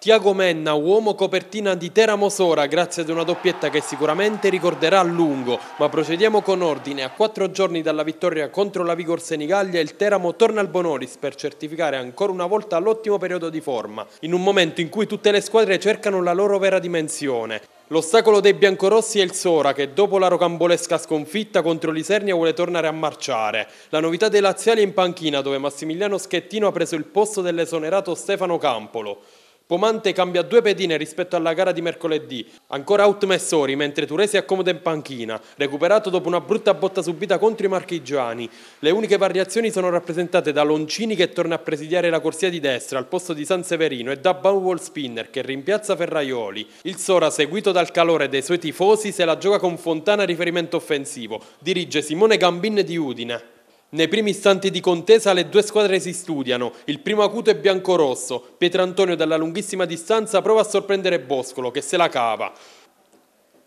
Tiago Menna, uomo copertina di Teramosora, grazie ad una doppietta che sicuramente ricorderà a lungo, ma procediamo con ordine. A quattro giorni dalla vittoria contro la Vigor Senigallia, il Teramo torna al Bonolis per certificare ancora una volta l'ottimo periodo di forma, in un momento in cui tutte le squadre cercano la loro vera dimensione. L'ostacolo dei biancorossi è il Sora che dopo la rocambolesca sconfitta contro l'Isernia vuole tornare a marciare. La novità dei laziali è in panchina dove Massimiliano Schettino ha preso il posto dell'esonerato Stefano Campolo. Pomante cambia due pedine rispetto alla gara di mercoledì, ancora out Messori mentre Turesi accomoda in panchina, recuperato dopo una brutta botta subita contro i marchigiani. Le uniche variazioni sono rappresentate da Loncini che torna a presidiare la corsia di destra al posto di San Severino e da Banwall Spinner che rimpiazza Ferraioli. Il Sora, seguito dal calore dei suoi tifosi, se la gioca con Fontana riferimento offensivo, dirige Simone Gambin di Udine. Nei primi istanti di contesa le due squadre si studiano, il primo acuto è biancorosso, Pietrantonio dalla lunghissima distanza prova a sorprendere Boscolo che se la cava.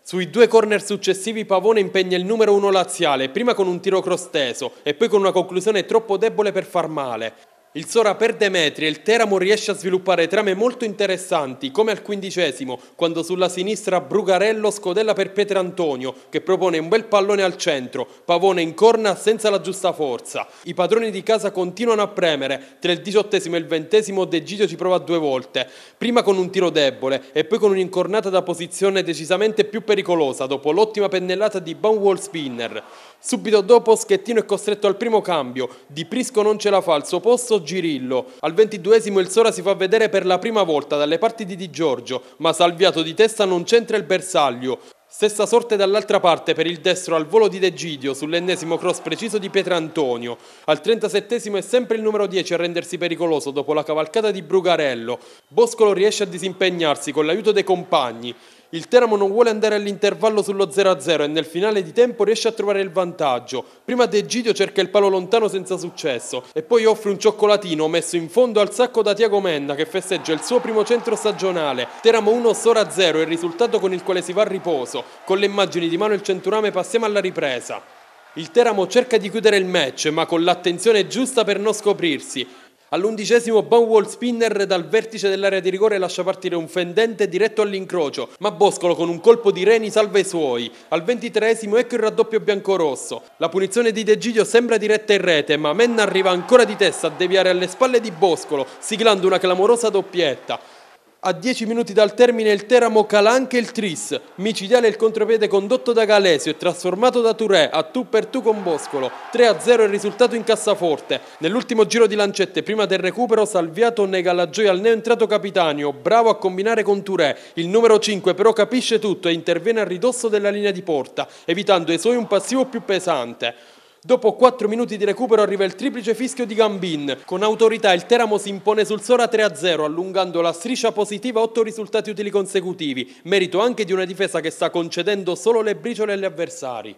Sui due corner successivi Pavone impegna il numero uno laziale, prima con un tiro crosteso e poi con una conclusione troppo debole per far male. Il Sora per Demetri e il Teramo riesce a sviluppare trame molto interessanti, come al quindicesimo, quando sulla sinistra Brugarello scodella per Pietro Antonio, che propone un bel pallone al centro, Pavone in corna senza la giusta forza. I padroni di casa continuano a premere, tra il diciottesimo e il ventesimo De Gidio ci prova due volte, prima con un tiro debole e poi con un'incornata da posizione decisamente più pericolosa dopo l'ottima pennellata di Bonewall Spinner. Subito dopo Schettino è costretto al primo cambio, Di Prisco non ce la fa al suo posto Girillo. Al ventiduesimo il Sora si fa vedere per la prima volta dalle parti di Di Giorgio, ma salviato di testa non centra il bersaglio. Stessa sorte dall'altra parte per il destro al volo di Degidio sull'ennesimo cross preciso di Pietrantonio. Al 37 è sempre il numero 10 a rendersi pericoloso dopo la cavalcata di Brugarello. Boscolo riesce a disimpegnarsi con l'aiuto dei compagni. Il Teramo non vuole andare all'intervallo sullo 0-0 e nel finale di tempo riesce a trovare il vantaggio. Prima De Gidio cerca il palo lontano senza successo e poi offre un cioccolatino messo in fondo al sacco da Tiago Menda che festeggia il suo primo centro stagionale. Teramo 1 Sora 0 il risultato con il quale si va a riposo. Con le immagini di mano il Centurame passiamo alla ripresa. Il Teramo cerca di chiudere il match, ma con l'attenzione giusta per non scoprirsi. All'undicesimo Bonwall Spinner dal vertice dell'area di rigore lascia partire un fendente diretto all'incrocio, ma Boscolo con un colpo di Reni salva i suoi. Al ventitreesimo ecco il raddoppio biancorosso. La punizione di De Giglio sembra diretta in rete, ma Menna arriva ancora di testa a deviare alle spalle di Boscolo, siglando una clamorosa doppietta a 10 minuti dal termine il Teramo cala anche il Tris, micidiale il contropiede condotto da Galesio e trasformato da Touré a tu per tu con Boscolo, 3-0 il risultato in cassaforte. Nell'ultimo giro di lancette, prima del recupero, Salviato nega la gioia al neoentrato Capitanio, bravo a combinare con Touré. Il numero 5 però capisce tutto e interviene a ridosso della linea di porta, evitando ai suoi un passivo più pesante. Dopo 4 minuti di recupero arriva il triplice fischio di Gambin. Con autorità il Teramo si impone sul Sora 3-0, allungando la striscia positiva a 8 risultati utili consecutivi, merito anche di una difesa che sta concedendo solo le briciole agli avversari.